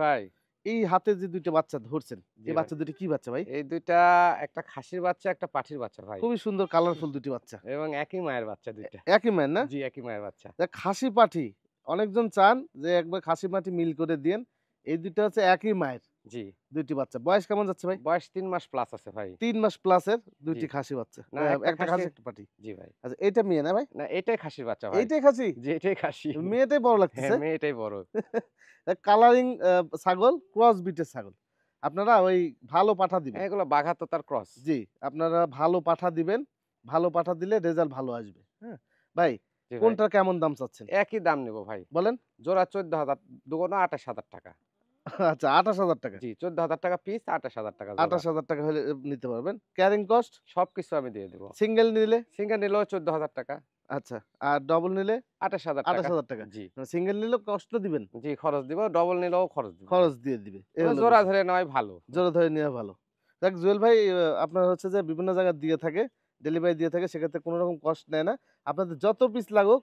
ভাই এই হাতে যে দুইটা বাচ্চা ধরছেন বাচ্চা দুটো কি বাচ্চা ভাই এই দুইটা একটা খাসির বাচ্চা একটা বাচ্চা ভাই খুবই সুন্দর কালারফুল দুটি বাচ্চা এবং একই মায়ের বাচ্চা দুইটা একই মায়ের না একই মায়ের বাচ্চা খাসি পাঠি অনেকজন চান যে একবার খাসি পাঠি মিল করে দিয়ে এই দুইটা হচ্ছে একই মায়ের দুইটি বাচ্চা বয়স কেমন যাচ্ছে ভাই বয়স তিন মাস প্লাস আছে ভাই তিন মাস দুইটি খাসি বাচ্চা একটা খাসি একটা পাটি জি ভাই আচ্ছা এটা মেয়ে না ভাই না এটাই খাসির বাচ্চা ভাই এটাই খাসি জি এটাই খাসি মেয়েটাই বড় হ্যাঁ, মেয়েটাই বড় কালারিং ছাগল ক্রস বিটের ছাগল আপনারা ওই ভালো পাঠা দিবেন হ্যাঁ, এগুলো বাঘা তো তার ক্রস জি আপনারা ভালো পাঠা দিবেন ভালো পাঠা দিলে রেজাল্ট ভালো আসবে হ্যাঁ ভাই কোনটা কেমন দাম চাচ্ছেন একই দাম নেব ভাই বলেন জোড়া চোদ্দ হাজার দুগুণ আঠাশ হাজার টাকা আচ্ছা আঠাশ হাজার টাকা জি চোদ্দ হাজার টাকা পিস আচ্ছা, আঠাশ হাজার টাকা আঠাশ হাজার টাকা হলে নিতে পারবেন ক্যারিং কস্ট সব কিছু আমি দিয়ে দেবো সিঙ্গেল নিলে সিঙ্গেল নিলেও চোদ্দ হাজার টাকা আচ্ছা আর ডবল নিলে আঠাশ হাজার আঠাশ হাজার টাকা জি সিঙ্গেল নিলেও কষ্ট দিবেন জি খরচ দিব ডবল নিলেও খরচ দিব খরচ দিয়ে দিবে মানে জোড়া ধরে নেওয়াই ভালো জোড়া ধরে নেওয়া ভালো দেখ জুয়েল ভাই আপনার হচ্ছে যে বিভিন্ন জায়গায় দিয়ে থাকে ডেলিভারি দিয়ে থাকে সেক্ষেত্রে কোনো রকম কষ্ট নেয় না আপনাদের যত পিস লাগুক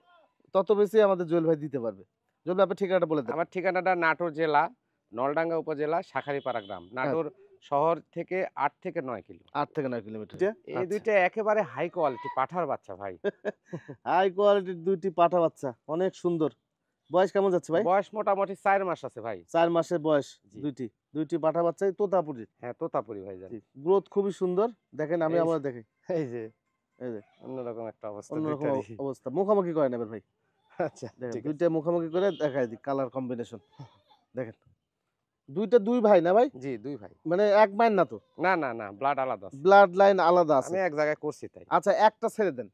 তত বেশি আমাদের জুয়েল ভাই দিতে পারবে জুয়েল ভাই আপনার ঠিকানাটা বলে দেন আমার ঠিকানাটা নাটোর জেলা নলডাঙ্গা উপজেলা শাখারিপাড়া গ্রাম আচ্ছা। নাটোর শহর থেকে আট থেকে নয় কিলো আট থেকে নয় কিলোমিটার এই আচ্ছা। দুইটা একেবারে হাই কোয়ালিটি পাঠার বাচ্চা ভাই হাই কোয়ালিটির দুইটি পাঠা বাচ্চা অনেক সুন্দর বয়স কেমন যাচ্ছে ভাই বয়স মোটামুটি চার মাস আছে ভাই চার মাসের বয়স দুইটি দুইটি পাঠা বাচ্চা তোতাপুরি হ্যাঁ তোতাপুরি ভাই জানি গ্রোথ খুবই সুন্দর দেখেন আমি আবার দেখি এই যে এই যে অন্যরকম একটা অবস্থা অন্যরকম অবস্থা মুখামুখি করে নেবেন ভাই আচ্ছা দুইটা মুখামুখি করে দেখাই দিই কালার কম্বিনেশন দেখেন দুইটা দুই ভাই না ভাই জি দুই ভাই মানে এক মায়ের না তো না না না ব্লাড আলাদা ব্লাড লাইন আলাদা আছে আমি এক জায়গায় করছি তাই আচ্ছা একটা ছেড়ে দেন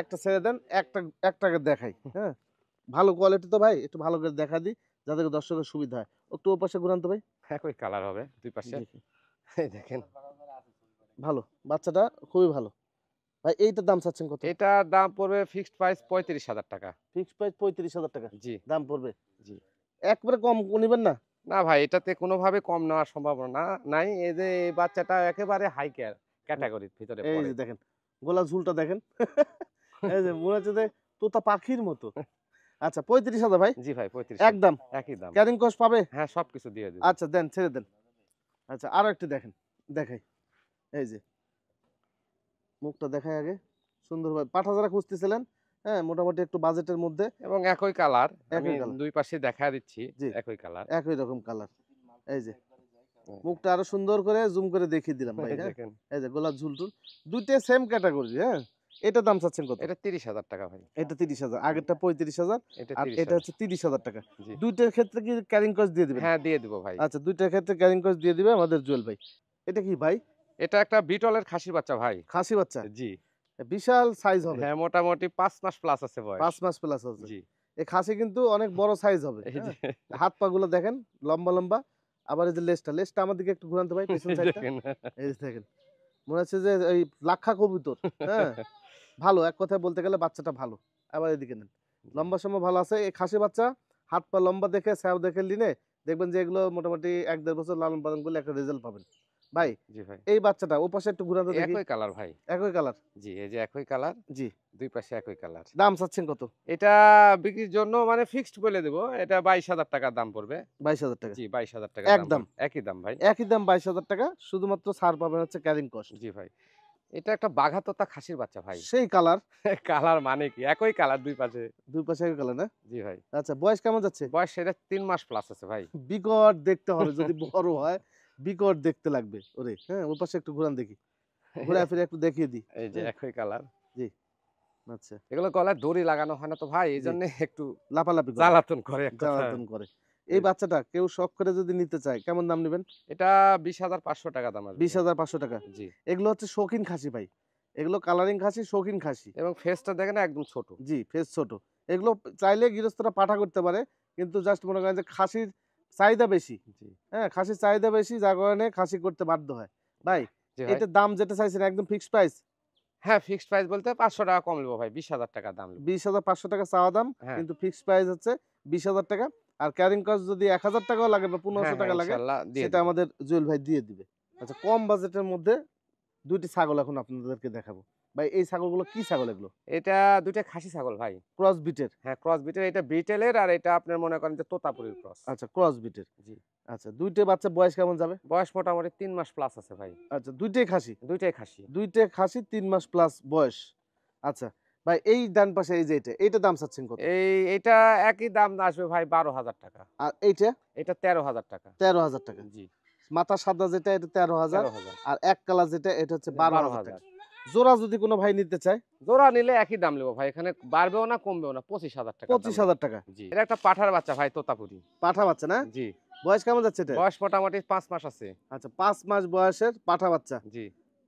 একটা ছেড়ে দেন একটা একটাকে দেখাই হ্যাঁ ভালো কোয়ালিটি তো ভাই একটু ভালো করে দেখা দিই যাতে দর্শকের সুবিধা হয় একটু ও পাশে ঘুরান তো ভাই একই কালার হবে দুই পাশে এই দেখেন ভালো বাচ্চাটা খুবই ভালো ভাই এইটার দাম চাচ্ছেন কত এটা দাম পড়বে ফিক্সড প্রাইস পঁয়ত্রিশ হাজার টাকা ফিক্সড প্রাইস পঁয়ত্রিশ হাজার টাকা জি দাম পড়বে জি একবারে কম নেবেন না না ভাই এটাতে কোনোভাবে কম নেওয়ার সম্ভাবনা নাই এই যে বাচ্চাটা একেবারে হাই কেয়ার ক্যাটাগরির ভিতরে এই যে দেখেন গোলা ঝুলটা দেখেন এই যে মনে হচ্ছে যে তোতা পাখির মতো আচ্ছা পঁয়ত্রিশ হাজার ভাই জি ভাই পঁয়ত্রিশ একদম একই দাম ক্যারিং কস্ট পাবে হ্যাঁ সব কিছু দিয়ে দেবেন আচ্ছা দেন ছেড়ে দেন আচ্ছা আরো একটু দেখেন দেখাই এই যে মুখটা দেখাই আগে সুন্দরভাবে পাঁচ হাজার খুঁজতেছিলেন হ্যাঁ মোটামুটি একটু বাজেটের মধ্যে এবং একই কালার দুই পাশে দেখা দিচ্ছি একই কালার একই রকম কালার এই যে হ্যাঁ। মুখটা আরো সুন্দর করে জুম করে দেখিয়ে দিলাম ভাই হ্যাঁ? এই যে গোলাপ ঝুলটুল দুইটা সেম ক্যাটাগরি হ্যাঁ এটা দাম চাচ্ছেন কত এটা তিরিশ হাজার টাকা ভাই এটা তিরিশ হাজার আগেরটা পঁয়ত্রিশ হাজার এটা হচ্ছে তিরিশ হাজার টাকা দুইটার ক্ষেত্রে কি ক্যারিং কস্ট দিয়ে দিবে হ্যাঁ দিয়ে দিব ভাই আচ্ছা দুইটার ক্ষেত্রে ক্যারিং কস্ট দিয়ে দিবে আমাদের জুয়েল ভাই এটা কি ভাই এটা একটা বিটলের খাসির বাচ্চা ভাই খাসি বাচ্চা জি বিশাল সাইজ হবে হ্যাঁ মোটামুটি 5 মাস প্লাস আছে বয়স 5 মাস প্লাস আছে জি এই খাসি কিন্তু অনেক বড় সাইজ হবে হ্যাঁ? হাত পা গুলো দেখেন লম্বা লম্বা আবার এই যে লেজটা লেজটা আমার দিকে একটু ঘুরানতে ভাই পেছন সাইডটা এই যে দেখেন মনে হচ্ছে যে এই লাখা কবুতর হ্যাঁ ভালো এক কথায় বলতে গেলে বাচ্চাটা ভালো আবার এদিকে নেন লম্বা সময় ভালো আছে এই খাসি বাচ্চা হাত পা লম্বা দেখে স্যাব দেখে লিনে দেখবেন যে এগুলো মোটামুটি এক দেড় বছর লালন পালন করলে একটা রেজাল্ট পাবেন ভাই এই বাচ্চাটা একটু একই কালার ভাই একই কালার জি এই যে একই কালার জি দুই পাশে একই কালার দাম চাচ্ছেন কত এটা বিক্রির জন্য মানে ফিক্সড বলে দেব এটা 22000 টাকা দাম পড়বে 22000 টাকা জি 22000 টাকা একদম একই দাম ভাই একই দাম 22000 টাকা শুধুমাত্র ছাড় হচ্ছে ক্যারিং কস্ট জি ভাই এটা একটা বাঘাততা খাসির বাচ্চা ভাই সেই কালার কালার মানে কি একই কালার দুই পাশে দুই পাশে একই কালার না জি ভাই আচ্ছা বয়স কেমন যাচ্ছে বয়স সেটা তিন মাস প্লাস আছে ভাই বিকট দেখতে হবে যদি বড় হয় বিকট দেখতে লাগবে ওরে হ্যাঁ ওর পাশে একটু ঘুরান দেখি ঘুরা ফিরে একটু দেখিয়ে দিই এই যে হ্যাঁ। একই কালার জি আচ্ছা এগুলো কলার দড়ি লাগানো হয় না তো ভাই এই জন্য একটু লাপালাপি জ্বালাতন করে জ্বালাতন করে হ্যাঁ। এই বাচ্চাটা কেউ শখ করে যদি নিতে চায় কেমন দাম নেবেন এটা বিশ হাজার পাঁচশো টাকা দাম বিশ হাজার পাঁচশো টাকা জি এগুলো হচ্ছে শৌখিন খাসি ভাই এগুলো কালারিং খাসি শৌখিন খাসি এবং ফেসটা দেখেন একদম ছোট জি ফেস ছোট এগুলো চাইলে গৃহস্থরা পাঠা করতে পারে কিন্তু জাস্ট মনে করেন যে খাসির চাহিদা বেশি হ্যাঁ খাসির চাহিদা বেশি যার কারণে খাসি করতে বাধ্য হয় ভাই এটার দাম যেটা চাইছেন একদম ফিক্সড প্রাইস হ্যাঁ ফিক্সড প্রাইস বলতে পাঁচশো টাকা কম নেবো ভাই বিশ হাজার টাকা দাম বিশ হাজার পাঁচশো টাকা চাওয়া দাম হ্যাঁ। কিন্তু ফিক্সড প্রাইস হচ্ছে বিশ হাজার টাকা আর ক্যারিং কস্ট যদি এক হাজার টাকাও লাগে বা পনেরোশো হ্যাঁ, হ্যাঁ, টাকা লাগে সেটা আমাদের জুয়েল ভাই দিয়ে দিবে আচ্ছা কম বাজেটের মধ্যে দুইটি ছাগল এখন আপনাদেরকে দেখাবো ভাই এই ছাগলগুলো কি ছাগল এগুলো এটা দুইটা খাসি ছাগল ভাই ক্রস বিটের হ্যাঁ ক্রস বিটের এটা বিটেলের আর এটা আপনার মনে করেন যে তোতাপুরের ক্রস আচ্ছা ক্রস বিটের জি আচ্ছা দুইটা বাচ্চা বয়স কেমন যাবে বয়স মোটামুটি তিন মাস প্লাস আছে ভাই আচ্ছা দুইটাই খাসি দুইটাই খাসি দুইটা খাসি তিন মাস প্লাস বয়স আচ্ছা ভাই এই ডান পাশে এই যে এটা এটা দাম চাচ্ছেন কত এই এটা একই দাম আসবে ভাই বারো হাজার টাকা আর এইটা এটা তেরো হাজার টাকা তেরো হাজার টাকা জি মাথা সাদা যেটা এটা তেরো হাজার আর এক কালার যেটা এটা হচ্ছে বারো হাজার টাকা জোড়া যদি কোনো ভাই নিতে চায় জোড়া নিলে একই দাম নেবো ভাই এখানে বাড়বেও না কমবেও না পঁচিশ হাজার টাকা পঁচিশ হাজার টাকা জি এটা একটা পাঠার বাচ্চা ভাই তোতাপুরি পাঠা বাচ্চা না জি বয়স কেমন যাচ্ছে এটা বয়স মোটামুটি পাঁচ মাস আছে আচ্ছা পাঁচ মাস বয়সের পাঠা বাচ্চা জি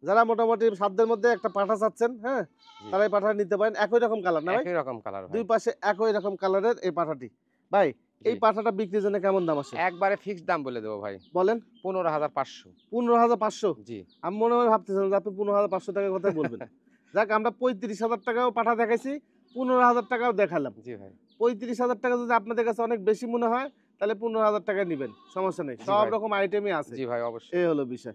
যারা মোটামুটি সাধ্যের মধ্যে একটা পাঠা চাচ্ছেন হ্যাঁ তারাই পাঠা নিতে পারেন একই রকম কালার না একই রকম কালার দুই পাশে একই রকম কালারের এই পাঠাটি ভাই এই পাঠাটা বিক্রির জন্য কেমন দাম আছে একবারে ফিক্সড দাম বলে দেবো ভাই বলেন পনেরো হাজার পাঁচশো পনেরো হাজার পাঁচশো জি আমি মনে হয় ভাবতেছিলাম যে আপনি পনেরো হাজার পাঁচশো টাকার কথা বলবেন যাক আমরা পঁয়ত্রিশ হাজার টাকাও পাঠা দেখাইছি পনেরো হাজার টাকাও দেখালাম জি ভাই পঁয়ত্রিশ হাজার টাকা যদি আপনাদের কাছে অনেক বেশি মনে হয় তাহলে পনেরো হাজার টাকা নেবেন সমস্যা নেই সব রকম আইটেমই আছে জি ভাই অবশ্যই এই হলো বিষয়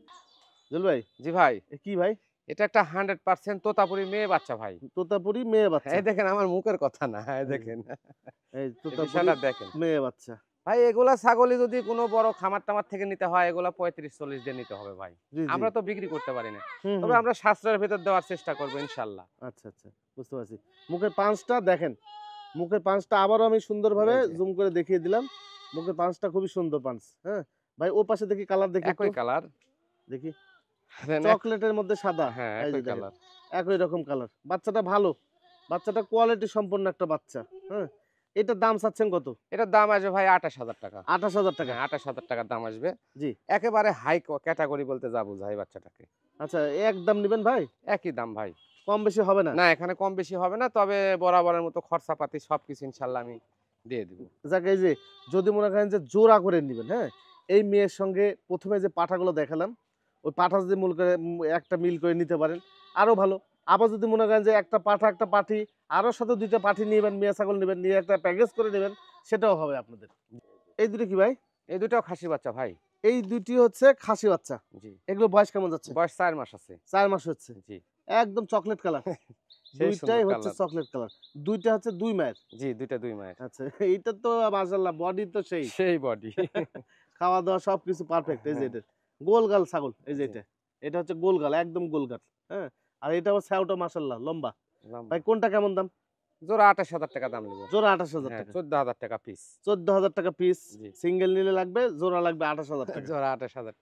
জল ভাই জি ভাই কি ভাই এটা একটা হান্ড্রেড পার্সেন্ট তোতাপুরি মেয়ে বাচ্চা ভাই তোতাপুরি মেয়ে বাচ্চা এই দেখেন আমার মুখের কথা না এই দেখেন দেখেন মেয়ে বাচ্চা ভাই এগুলা ছাগলি যদি কোনো বড় খামার টামার থেকে নিতে হয় এগুলা পঁয়ত্রিশ চল্লিশ দিয়ে নিতে হবে ভাই আমরা তো বিক্রি করতে পারি না তবে আমরা সাশ্রয়ের ভেতর দেওয়ার চেষ্টা করবো ইনশাল্লাহ আচ্ছা আচ্ছা বুঝতে পারছি মুখের পাঁচটা দেখেন মুখের পাঁচটা আবারও আমি সুন্দরভাবে জুম করে দেখিয়ে দিলাম মুখের পাঁচটা খুবই সুন্দর পাঁচ হ্যাঁ ভাই ও পাশে দেখি কালার দেখি কালার দেখি চকলেটের মধ্যে সাদা হ্যাঁ, একই রকম কালার বাচ্চাটা ভালো বাচ্চাটা কোয়ালিটি সম্পন্ন একটা বাচ্চা হ্যাঁ এটার দাম চাচ্ছেন কত এটার দাম আসবে ভাই আঠাশ হাজার টাকা আঠাশ হাজার টাকা হ্যাঁ, আঠাশ হাজার টাকার দাম আসবে জি একেবারে হাই ক্যাটাগরি বলতে যা ভাই বাচ্চাটাকে আচ্ছা এক দাম নেবেন ভাই একই দাম ভাই কম বেশি হবে না না এখানে কম বেশি হবে না তবে বরাবরের মতো খরচাপাতি সব কিছু ইনশাল্লাহ আমি দিয়ে দিব যাকে যে যদি মনে করেন যে জোড়া করে নেবেন হ্যাঁ এই মেয়ের সঙ্গে প্রথমে যে পাঠাগুলো দেখালাম ওই পাঠা যদি মূল করে একটা মিল করে নিতে পারেন আরও ভালো আবার যদি মনে করেন যে একটা পাঠা একটা পাঠি আরও সাথে দুইটা পাঠি নেবেন মিয়া ছাগল নেবেন নিয়ে একটা প্যাকেজ করে নেবেন সেটাও হবে আপনাদের এই দুটো কি ভাই এই দুটাও খাসি বাচ্চা ভাই এই দুটি হচ্ছে খাসি বাচ্চা জি এগুলো বয়স কেমন যাচ্ছে বয়স চার মাস আছে চার মাস হচ্ছে জি একদম চকলেট কালার দুইটাই হচ্ছে চকলেট কালার দুইটা হচ্ছে দুই মায়ের জি দুইটা দুই মায়ের আচ্ছা এইটা তো মাশাআল্লাহ বডি তো সেই সেই বডি খাওয়া দাওয়া সবকিছু পারফেক্ট এই যে এটা গোলগাল ছাগল এই যে এটা এটা হচ্ছে গোলগাল একদম গোলগাল হ্যাঁ আর এটা হচ্ছে স্যাওটা মাসাল্লাহ লম্বা ভাই কোনটা কেমন দাম জোড়া টাকা দাম জোড়া হ্যাঁ, টাকা টাকা পিস টাকা পিস সিঙ্গেল নিলে লাগবে জোড়া লাগবে টাকা জোড়া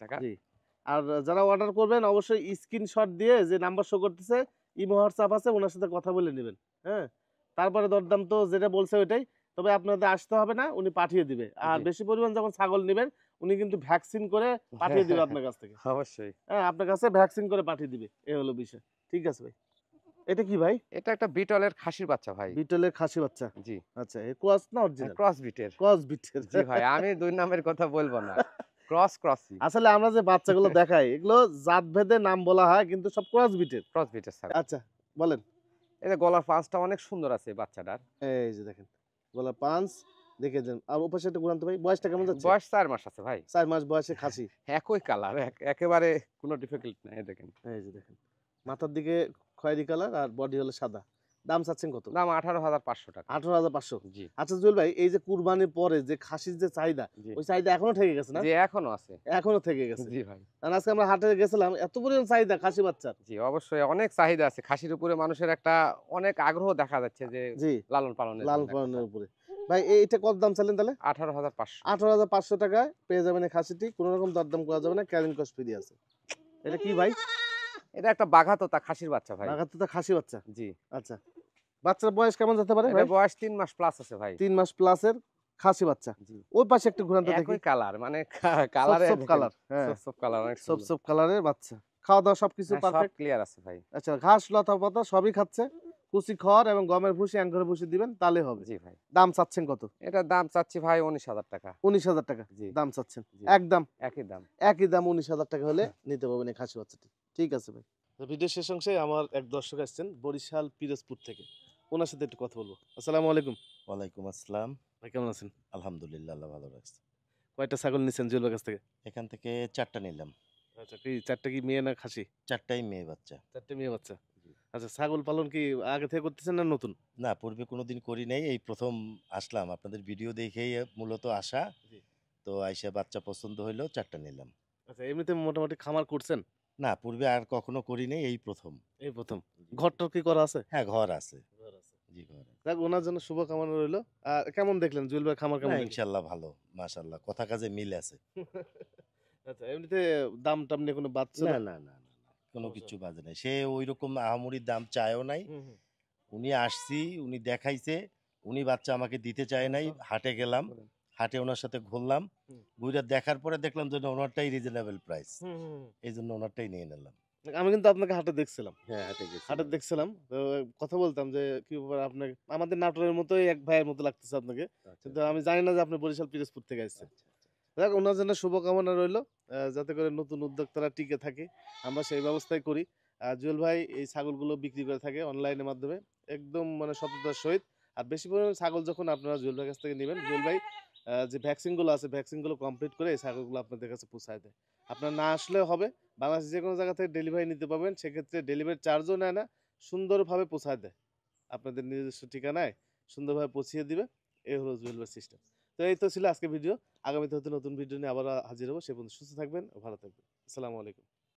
টাকা জি আর যারা অর্ডার করবেন অবশ্যই স্ক্রিনশট দিয়ে যে নাম্বার শো করতেছে ইমো চাপ আছে ওনার সাথে কথা বলে নেবেন হ্যাঁ তারপরে দরদাম তো যেটা বলছে ওইটাই তবে আপনাদের আসতে হবে না উনি পাঠিয়ে দিবে আর বেশি পরিমাণ যখন ছাগল নেবেন উনি কিন্তু ভ্যাকসিন করে পাঠিয়ে দিবে আপনার কাছ থেকে অবশ্যই হ্যাঁ আপনার কাছে ভ্যাকসিন করে পাঠিয়ে দিবে এ হলো বিষয় ঠিক আছে ভাই এটা কি ভাই এটা একটা বিটলের খাসির বাচ্চা ভাই বিটলের খাসি বাচ্চা জি আচ্ছা এ ক্রস না অরিজিনাল হ্যাঁ, ক্রস বিটের ক্রস বিটের জি ভাই আমি দুই নামের কথা বলবো না ক্রস ক্রসি আসলে আমরা যে বাচ্চাগুলো দেখাই এগুলো জাতভেদে নাম বলা হয় কিন্তু সব ক্রস বিটের ক্রস বিটের স্যার আচ্ছা বলেন এই যে গলার পাঁচটা অনেক সুন্দর আছে বাচ্চাটার এই যে দেখেন গলার পাঁচ দেখে আর ওপাশে একটা ভাই বয়সটা কেমন হ্যাঁ, যাচ্ছে বয়স চার মাস আছে ভাই চার মাস বয়সে খাসি একই কালার একেবারে কোনো ডিফিকাল্ট নাই দেখেন এই যে দেখেন মাথার দিকে খয়েরি কালার আর বডি হলো সাদা দাম চাচ্ছেন কত দাম আঠারো হাজার পাঁচশো টাকা আঠারো হাজার পাঁচশো জি আচ্ছা জুয়েল ভাই এই যে কুরবানির পরে যে খাসির যে চাহিদা ওই চাহিদা এখনো থেকে গেছে না এখনো আছে এখনো থেকে গেছে জি ভাই কারণ আজকে আমরা হাটে গেছিলাম এত পরিমাণ চাহিদা খাসি বাচ্চা জি অবশ্যই অনেক চাহিদা আছে খাসির উপরে মানুষের একটা অনেক আগ্রহ দেখা যাচ্ছে যে জি লালন পালনের লালন পালনের উপরে ভাই এইটা কত দাম চাইলেন তাহলে আঠারো হাজার পাঁচশো আঠারো হাজার পাঁচশো টাকায় পেয়ে যাবেন এই খাসিটি কোনো রকম দরদাম করা যাবে না ক্যারিং কস্ট ফ্রি আছে এটা কি ভাই এটা একটা বাঘা তোতা খাসির বাচ্চা ভাই বাঘা তোতা খাসি বাচ্চা জি আচ্ছা বাচ্চার বয়স কেমন যেতে পারে ভাই বয়স তিন মাস প্লাস আছে ভাই তিন মাস প্লাসের খাসি বাচ্চা ওই পাশে একটু ঘুরানটা দেখি একই কালার মানে কালার সব কালার হ্যাঁ সব কালার অনেক সব সব কালারের বাচ্চা খাওয়া দাওয়া সবকিছু পারফেক্ট হ্যাঁ, ক্লিয়ার আছে ভাই আচ্ছা ঘাস লতা পাতা সবই খাচ্ছে কুচি খড় এবং গমের ভুসি অ্যাঙ্কর ভুসি দিবেন তাহলে হবে জি ভাই দাম চাচ্ছেন কত এটা দাম চাচ্ছি ভাই উনিশ হাজার টাকা উনিশ হাজার টাকা জি দাম চাচ্ছেন একদম একই দাম একই দাম উনিশ হাজার টাকা হলে হ্যাঁ। নিতে পারবেন খাসি বাচ্চাটি ঠিক আছে ভাই ভিডিও শেষ অংশে আমার এক দর্শক আসছেন বরিশাল পিরোজপুর থেকে ওনার সাথে একটু কথা বলবো আসসালামু আলাইকুম ওয়ালাইকুম আসসালাম ভাই কেমন আছেন আলহামদুলিল্লাহ আল্লাহ ভালো আছে কয়টা ছাগল নিছেন জুয়েলের কাছ থেকে এখান থেকে চারটা নিলাম আচ্ছা কি চারটা কি মেয়ে না খাসি চারটাই মেয়ে বাচ্চা চারটে মেয়ে বাচ্চা আচ্ছা ছাগল পালন কি আগে থেকে করতেছেন না নতুন না পূর্বে কোনোদিন করি নাই এই প্রথম আসলাম আপনাদের ভিডিও দেখেই মূলত আসা তো আইসা বাচ্চা পছন্দ হইলো চারটা নিলাম আচ্ছা এমনিতে মোটামুটি খামার করছেন না পূর্বে আর কখনো করি নাই এই প্রথম এই প্রথম ঘরটা কি করা আছে হ্যাঁ ঘর আছে আচ্ছা দাম টাম নিয়ে কোনো বাচ্চা না না না কোনো কিছু বাজে নাই সে ওই রকম আহামরির দাম চায়ও নাই উনি আসছি উনি দেখাইছে উনি বাচ্চা আমাকে দিতে চায় নাই আচ্ছা। হাটে গেলাম হাটে ওনার সাথে ঘুরলাম ঘুরে দেখার পরে দেখলাম যে ওনারটাই রিজনেবল প্রাইস এই জন্য ওনারটাই নিয়ে নিলাম আমি কিন্তু আপনাকে হাটে দেখছিলাম হ্যাঁ, হাটে হাটে দেখছিলাম তো কথা বলতাম যে কি ব্যাপার আপনাকে আমাদের নাটোরের মতোই এক ভাইয়ের মতো লাগতেছে আপনাকে আচ্ছা, কিন্তু আচ্ছা। আমি জানি না যে আপনি বরিশাল পিরোজপুর থেকে আসছেন যাক ওনার জন্য শুভকামনা রইল যাতে করে নতুন উদ্যোক্তারা টিকে থাকে আমরা সেই ব্যবস্থাই করি জুয়েল ভাই এই ছাগলগুলো বিক্রি করে থাকে অনলাইনের মাধ্যমে একদম মানে সততার সহিত আর বেশি পরিমাণে ছাগল যখন আপনারা জুয়েল ভাইয়ের কাছ থেকে নেবেন জুয়েল ভাই যে ভ্যাকসিনগুলো আছে ভ্যাকসিনগুলো কমপ্লিট করে এই ছাগলগুলো আপনাদের কাছে পৌঁছায় দেয় আপনার না আসলে হবে বাংলাদেশের যে কোনো জায়গা থেকে ডেলিভারি নিতে পারবেন সেক্ষেত্রে ডেলিভারি চার্জও নেয় না সুন্দরভাবে পৌঁছায় দেয় আপনাদের নিজস্ব ঠিকানায় সুন্দরভাবে পৌঁছিয়ে দিবে এই হলো জুয়েল ভাই সিস্টেম তো এই তো ছিল আজকে ভিডিও আগামীতে হতে নতুন ভিডিও নিয়ে আবার হাজির হবো সে পর্যন্ত সুস্থ থাকবেন ভালো থাকবেন আসসালামু আলাইকুম